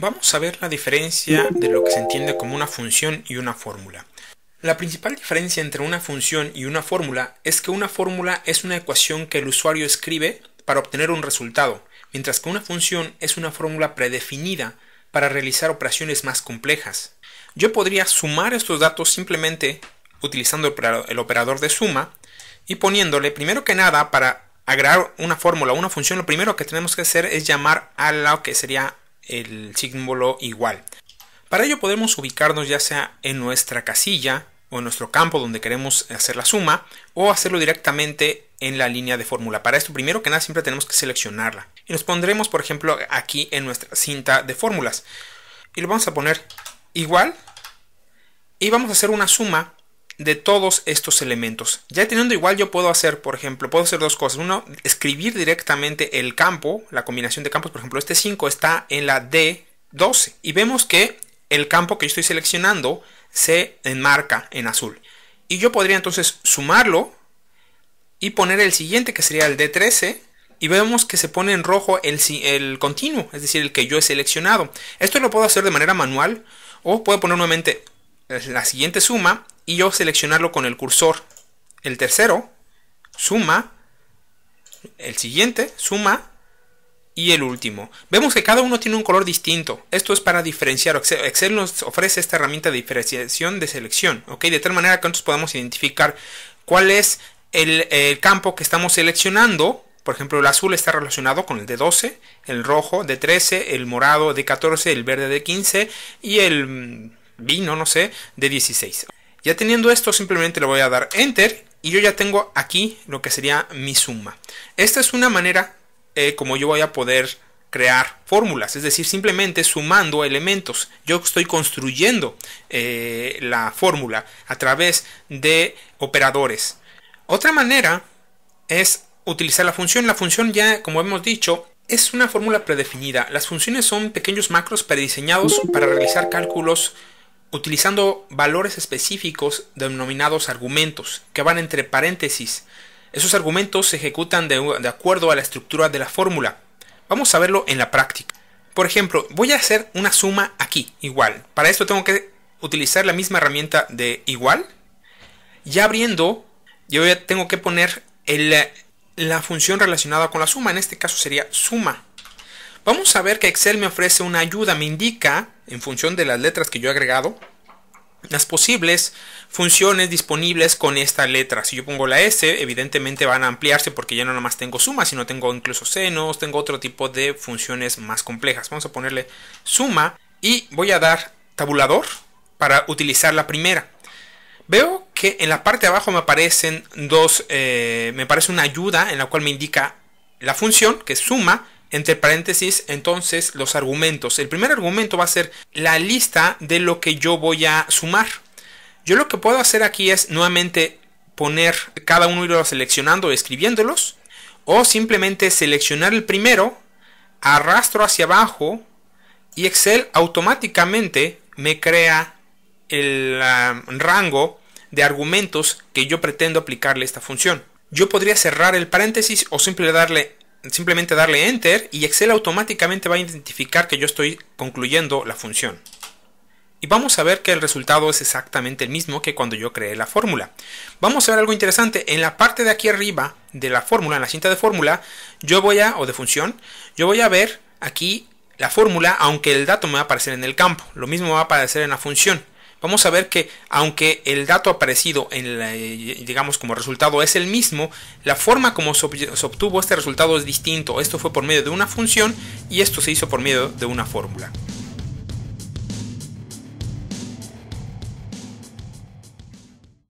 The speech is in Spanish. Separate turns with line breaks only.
Vamos a ver la diferencia de lo que se entiende como una función y una fórmula. La principal diferencia entre una función y una fórmula es que una fórmula es una ecuación que el usuario escribe para obtener un resultado, mientras que una función es una fórmula predefinida para realizar operaciones más complejas. Yo podría sumar estos datos simplemente utilizando el operador de suma y poniéndole primero que nada para agregar una fórmula o una función, lo primero que tenemos que hacer es llamar a lo que sería el símbolo igual. Para ello podemos ubicarnos ya sea en nuestra casilla o en nuestro campo donde queremos hacer la suma o hacerlo directamente en la línea de fórmula. Para esto primero que nada siempre tenemos que seleccionarla y nos pondremos por ejemplo aquí en nuestra cinta de fórmulas y lo vamos a poner igual y vamos a hacer una suma de todos estos elementos. Ya teniendo igual yo puedo hacer, por ejemplo, puedo hacer dos cosas. Uno, escribir directamente el campo, la combinación de campos, por ejemplo, este 5 está en la D12 y vemos que el campo que yo estoy seleccionando se enmarca en azul. Y yo podría entonces sumarlo y poner el siguiente que sería el D13 y vemos que se pone en rojo el, el, continuo, es decir, el que yo he seleccionado. Esto lo puedo hacer de manera manual o puedo poner nuevamente la siguiente suma y yo seleccionarlo con el cursor. El tercero suma, el siguiente suma y el último. Vemos que cada uno tiene un color distinto. Esto es para diferenciar. Excel nos ofrece esta herramienta de diferenciación de selección, De tal manera que nosotros podamos identificar cuál es el, el campo que estamos seleccionando por ejemplo, el azul está relacionado con el de 12, el rojo de 13, el morado de 14, el verde de 15 y el mm, vino, no sé, de 16. Ya teniendo esto, simplemente le voy a dar Enter y yo ya tengo aquí lo que sería mi suma. Esta es una manera eh, como yo voy a poder crear fórmulas, es decir, simplemente sumando elementos. Yo estoy construyendo eh, la fórmula a través de operadores. Otra manera es utilizar la función. La función ya, como hemos dicho, es una fórmula predefinida. Las funciones son pequeños macros prediseñados para realizar cálculos utilizando valores específicos denominados argumentos, que van entre paréntesis. Esos argumentos se ejecutan de, acuerdo a la estructura de la fórmula. Vamos a verlo en la práctica. Por ejemplo, voy a hacer una suma aquí, igual. Para esto tengo que utilizar la misma herramienta de igual. Ya abriendo, yo tengo que poner la función relacionada con la suma. En este caso sería suma. Vamos a ver que Excel me ofrece una ayuda, me indica, en función de las letras que yo he agregado, las posibles funciones disponibles con esta letra. Si yo pongo la S, evidentemente van a ampliarse porque ya no nada más tengo suma, sino tengo incluso senos, tengo otro tipo de funciones más complejas. Vamos a ponerle suma y voy a dar tabulador para utilizar la primera. Veo que en la parte de abajo me aparecen dos, eh, me parece una ayuda en la cual me indica la función que es suma entre paréntesis, entonces los argumentos. El primer argumento va a ser la lista de lo que yo voy a sumar. Yo lo que puedo hacer aquí es nuevamente poner cada uno irlo seleccionando, escribiéndolos, o simplemente seleccionar el primero, arrastro hacia abajo y Excel automáticamente me crea el rango de argumentos que yo pretendo aplicarle a esta función. Yo podría cerrar el paréntesis o simplemente darle simplemente darle Enter y Excel automáticamente va a identificar que yo estoy concluyendo la función. Y vamos a ver que el resultado es exactamente el mismo que cuando yo creé la fórmula. Vamos a ver algo interesante. En la parte de aquí arriba de la fórmula, en la cinta de fórmula, yo voy a, o de función, yo voy a ver aquí la fórmula, aunque el dato me va a aparecer en el campo. Lo mismo va a aparecer en la función vamos a ver que aunque el dato aparecido en eh, como resultado es el mismo, la forma como se obtuvo este resultado es distinto. Esto fue por medio de una función y esto se hizo por medio de una fórmula.